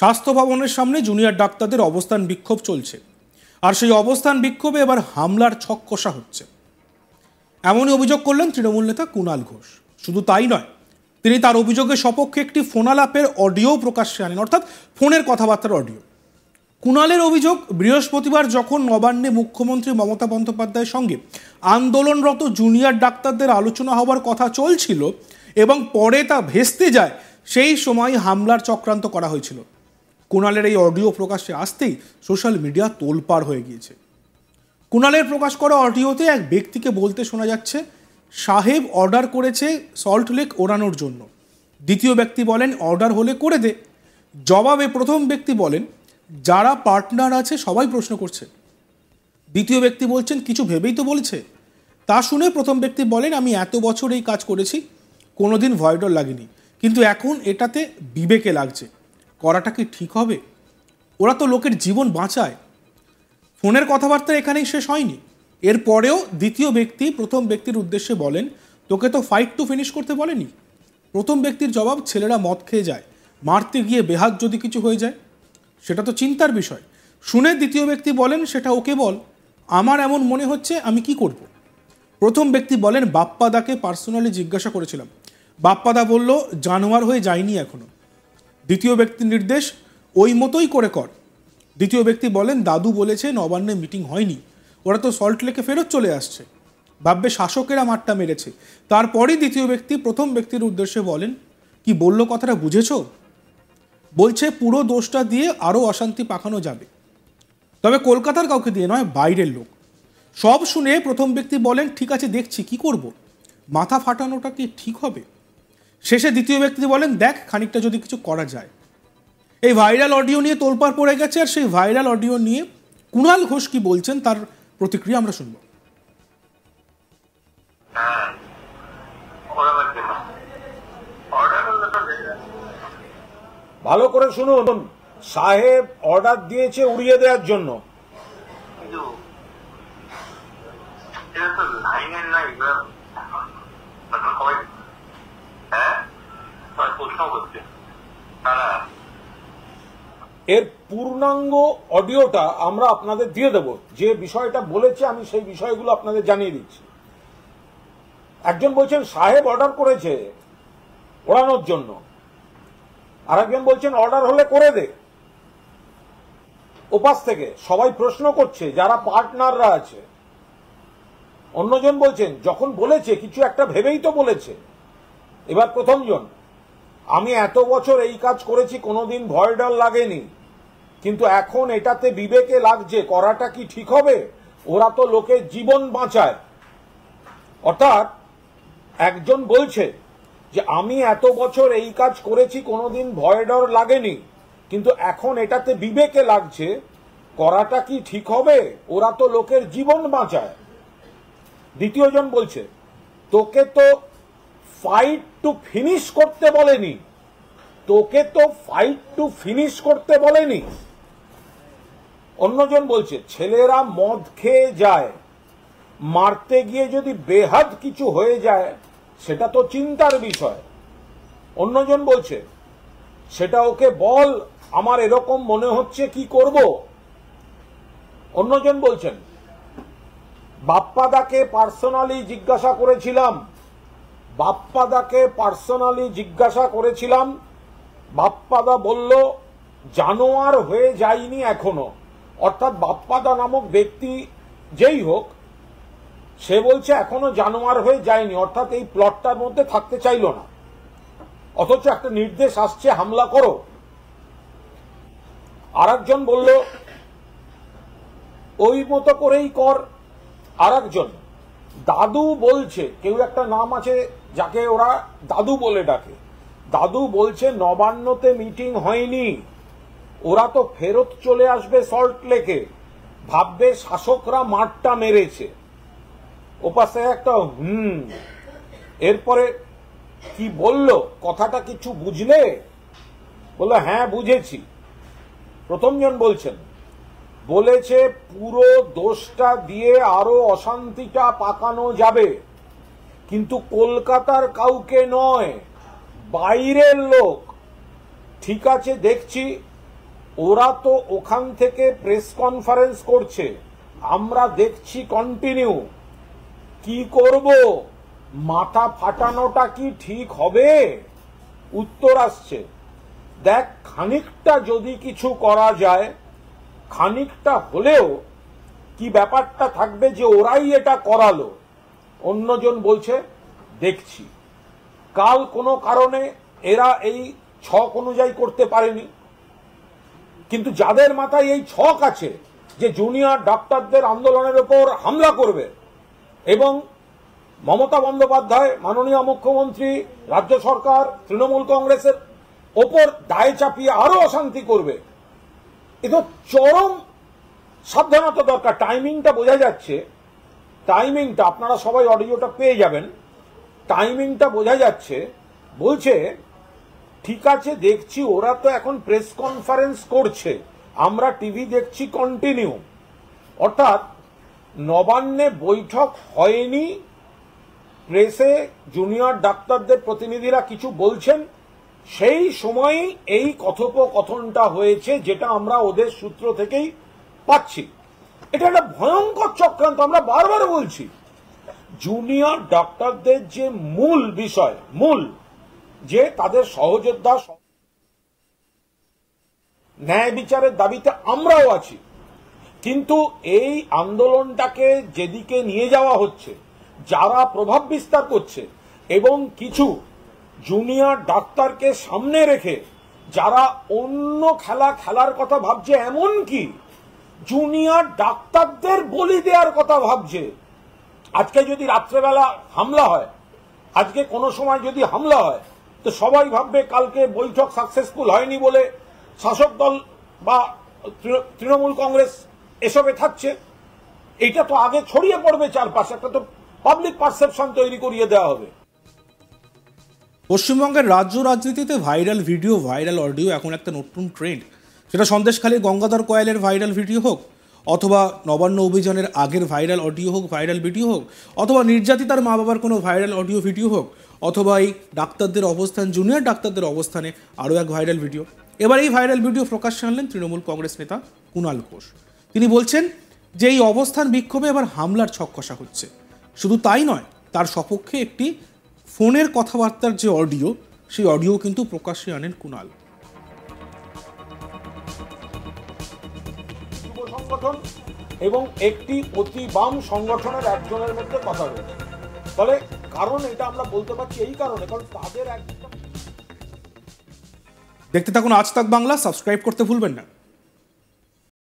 স্বাস্থ্য ভবনের সামনে জুনিয়র ডাক্তারদের অবস্থান বিক্ষোভ চলছে আর সেই অবস্থান বিক্ষোভে এবার হামলার ছক কষা হচ্ছে এমনই অভিযোগ করলেন তৃণমূল নেতা কুণাল ঘোষ শুধু তাই নয় তিনি তার অভিযোগের সপক্ষে একটি ফোনালাপের অডিও প্রকাশ্যে আনেন অর্থাৎ ফোনের কথাবার্তার অডিও কুণালের অভিযোগ বৃহস্পতিবার যখন নবান্নে মুখ্যমন্ত্রী মমতা বন্দ্যোপাধ্যায়ের সঙ্গে আন্দোলনরত জুনিয়র ডাক্তারদের আলোচনা হওয়ার কথা চলছিল এবং পরে তা ভেস্তে যায় সেই সময় হামলার চক্রান্ত করা হয়েছিল কুণালের এই অডিও প্রকাশ্যে আসতেই সোশ্যাল মিডিয়া তোলপাড় হয়ে গিয়েছে কুণালের প্রকাশ করা অডিওতে এক ব্যক্তিকে বলতে শোনা যাচ্ছে সাহেব অর্ডার করেছে সল্ট লেক ওড়ানোর জন্য দ্বিতীয় ব্যক্তি বলেন অর্ডার হলে করে দে জবাবে প্রথম ব্যক্তি বলেন যারা পার্টনার আছে সবাই প্রশ্ন করছে দ্বিতীয় ব্যক্তি বলছেন কিছু ভেবেই তো বলছে তা শুনে প্রথম ব্যক্তি বলেন আমি এত বছর এই কাজ করেছি কোনোদিন ভয়ডর লাগেনি কিন্তু এখন এটাতে বিবেকে লাগছে করাটা কি ঠিক হবে ওরা তো লোকের জীবন বাঁচায় ফোনের কথাবার্তা এখানেই শেষ হয়নি এরপরেও দ্বিতীয় ব্যক্তি প্রথম ব্যক্তির উদ্দেশ্যে বলেন তোকে তো ফাইট টু ফিনিশ করতে বলেনি প্রথম ব্যক্তির জবাব ছেলেরা মদ খেয়ে যায় মারতে গিয়ে বেহাত যদি কিছু হয়ে যায় সেটা তো চিন্তার বিষয় শুনে দ্বিতীয় ব্যক্তি বলেন সেটা ওকে বল আমার এমন মনে হচ্ছে আমি কি করব। প্রথম ব্যক্তি বলেন বাপ্পাদাকে পার্সোনালি জিজ্ঞাসা করেছিলাম বাপ্পাদা বলল জানোয়ার হয়ে যায়নি এখনও দ্বিতীয় ব্যক্তির নির্দেশ ওই মতোই করে কর দ্বিতীয় ব্যক্তি বলেন দাদু বলেছে নবান্নে মিটিং হয়নি ওরা তো সল্ট লেকে ফেরত চলে আসছে ভাববে শাসকেরা মাঠটা মেরেছে তারপরেই দ্বিতীয় ব্যক্তি প্রথম ব্যক্তির উদ্দেশ্যে বলেন কি বলল কথাটা বুঝেছ বলছে পুরো দোষটা দিয়ে আরও অশান্তি পাকানো যাবে তবে কলকাতার কাউকে দিয়ে নয় বাইরের লোক সব শুনে প্রথম ব্যক্তি বলেন ঠিক আছে দেখছি কি করব। মাথা ফাটানোটা কি ঠিক হবে শেষে দ্বিতীয় ব্যক্তি বলেন দেখ খানিকটা যদি কিছু করা যায় এই ভাইরাল অডিও নিয়ে তোলপাড় পড়ে গেছে আর সেই ভাইরাল অডিও নিয়ে কুণাল ঘোষ কি বলছেন তার প্রতিক্রিয়া আমরা শুনব ভালো করে শুনুন সাহেব অর্ডার দিয়েছে উড়িয়ে দেওয়ার জন্য এর পূর্ণাঙ্গ অডিওটা আমরা আপনাদের দিয়ে দেব যে বিষয়টা বলেছে আমি সেই বিষয়গুলো আপনাদের জানিয়ে দিচ্ছি একজন বলছেন সাহেব অর্ডার করেছে ওড়ানোর জন্য আরেকজন বলছেন অর্ডার হলে করে দে ওপাশ থেকে সবাই প্রশ্ন করছে যারা পার্টনাররা আছে অন্যজন বলছেন যখন বলেছে কিছু একটা ভেবেই তো বলেছে এবার প্রথমজন আমি এত বছর এই কাজ করেছি কোনোদিন ভয় ডর লাগেনি কিন্তু এখন এটাতে বিবেকে লাগছে করাটা কি ঠিক হবে ওরা তো লোকের জীবন বাঁচায় অর্থাৎ একজন বলছে যে আমি এত বছর এই কাজ করেছি কোনোদিন ভয় ডর লাগেনি কিন্তু এখন এটাতে বিবেকে লাগছে করাটা কি ঠিক হবে ওরা তো লোকের জীবন বাঁচায় দ্বিতীয়জন বলছে তোকে তো ফাইট টু ফিনিশ করতে বলেনি তোকে তো ফাইট টু ফিনিশ করতে বলেনি অন্যজন বলছে ছেলেরা মদ খেয়ে যায় মারতে গিয়ে যদি বেহাদ কিছু হয়ে যায় সেটা তো চিন্তার বিষয় অন্যজন বলছে সেটা ওকে বল আমার এরকম মনে হচ্ছে কি করব অন্যজন বলছেন বাপ্পাদাকে পার্সোনালি জিজ্ঞাসা করেছিলাম বাপ্পাদাকে পার্সোনালি জিজ্ঞাসা করেছিলাম বাপ্পাদা বলল জানোয়ার হয়ে যায়নি এখনো অর্থাৎ বাপ্পাদা নামক ব্যক্তি যেই হোক সে বলছে এখনো জানোয়ার হয়ে যায়নি অর্থাৎ এই প্লটটার মধ্যে থাকতে চাইল না অথচ একটা নির্দেশ আসছে হামলা করো আর একজন বলল ওই মতো করেই কর আর একজন দাদু বলছে কেউ একটা নাম আছে যাকে ওরা দাদু বলে ডাকে দাদু বলছে নবান্নতে মিটিং হয়নি ওরা তো ফেরত চলে আসবে সল্ট লেকে ভাববে শাসকরা মাঠটা মেরেছে ওপাশে একটা হুম এরপরে কি বলল কথাটা কিছু বুঝলে বললো হ্যাঁ বুঝেছি প্রথমজন বলছেন বলেছে পুরো দোষটা দিয়ে আরো অশান্তিটা পাকানো যাবে কিন্তু কলকাতার কাউকে নয় বাইরের লোক ঠিক আছে দেখছি ওরা তো ওখান থেকে প্রেস কনফারেন্স করছে আমরা দেখছি কন্টিনিউ কি করব মাথা ফাটানোটা কি ঠিক হবে উত্তর আসছে দেখ খানিকটা যদি কিছু করা যায় খানিকটা হলেও কি ব্যাপারটা থাকবে যে ওরাই এটা করালো অন্যজন বলছে দেখছি কাল কোনো কারণে এরা এই ছক অনুযায়ী করতে পারেনি কিন্তু যাদের মাথায় এই ছক আছে যে জুনিয়র ডাক্তারদের আন্দোলনের ওপর হামলা করবে এবং মমতা বন্দ্যোপাধ্যায় মাননীয় মুখ্যমন্ত্রী রাজ্য সরকার তৃণমূল কংগ্রেসের ওপর দায় চাপিয়ে আরো অশান্তি করবে এ তো চরম সাবধানতা দরকার টাইমিংটা বোঝা যাচ্ছে টাইমিংটা আপনারা সবাই অডিওটা পেয়ে যাবেন টাইমিংটা বোঝা যাচ্ছে বলছে ঠিক আছে দেখছি ওরা তো এখন প্রেস কনফারেন্স করছে আমরা টিভি দেখছি কন্টিনিউ অর্থাৎ নবান্নে বৈঠক হয়নি প্রেসে জুনিয়র ডাক্তারদের প্রতিনিধিরা কিছু বলছেন সেই সময়ই এই কথোপকথনটা হয়েছে যেটা আমরা ওদের সূত্র থেকেই পাচ্ছি এটা একটা ভয়ঙ্কর চক্রান্ত আমরা বারবার বলছি জুনিয়র ডাক্তারদের যে মূল বিষয় মূল যে তাদের সহযোদ্ধা ন্যায় বিচারের দাবিতে আমরাও আছি কিন্তু এই আন্দোলনটাকে যেদিকে নিয়ে যাওয়া হচ্ছে যারা প্রভাব বিস্তার করছে এবং কিছু জুনিয়র ডাক্তারকে সামনে রেখে যারা অন্য খেলা খেলার কথা ভাবছে এমন কি জুনিয়র ডাক্তারদের বলি দেওয়ার কথা ভাবছে আজকে যদি রাত্রেবেলা হামলা হয় আজকে কোনো সময় যদি হামলা হয় তো সবাই ভাববে কালকে বৈঠক সাকসেসফুল হয়নি বলে শাসক দল বা তৃণমূল কংগ্রেস এসবে থাকছে এইটা তো আগে ছড়িয়ে পড়বে চারপাশে একটা তো পাবলিক পারসেপশন তৈরি করিয়ে দেওয়া হবে পশ্চিমবঙ্গের রাজ্য রাজনীতিতে ভাইরাল ভিডিও ভাইরাল অডিও এখন একটা নতুন ট্রেন্ড সেটা সন্দেশখালী গঙ্গাধর কয়েলের ভাইরাল ভিডিও হোক অথবা নবান্ন অভিযানের আগের ভাইরাল অডিও হোক ভাইরাল ভিডিও হোক অথবা নির্যাতিতার মা বাবার কোনো ভাইরাল অডিও ভিডিও হোক অথবা এই ডাক্তারদের অবস্থান জুনিয়র ডাক্তারদের অবস্থানে আরও এক ভাইরাল ভিডিও এবার এই ভাইরাল ভিডিও প্রকাশ্যে আনলেন তৃণমূল কংগ্রেস নেতা কুণাল ঘোষ তিনি বলছেন যে এই অবস্থান বিক্ষোভে এবার হামলার ছক কষা হচ্ছে শুধু তাই নয় তার সপক্ষে একটি ফোনের কথাবার্তার যে অডিও সেই অডিও কিন্তু প্রকাশ্যে আনেন কুণাল সংগঠন এবং একটি অতি বাম সংগঠনের একজনের মধ্যে কথা রয়েছে ফলে কারণ এটা আমরা বলতে পারছি এই কারণে কারণ তাদের একদম দেখতে থাকুন আজ তাক বাংলা সাবস্ক্রাইব করতে ভুলবেন না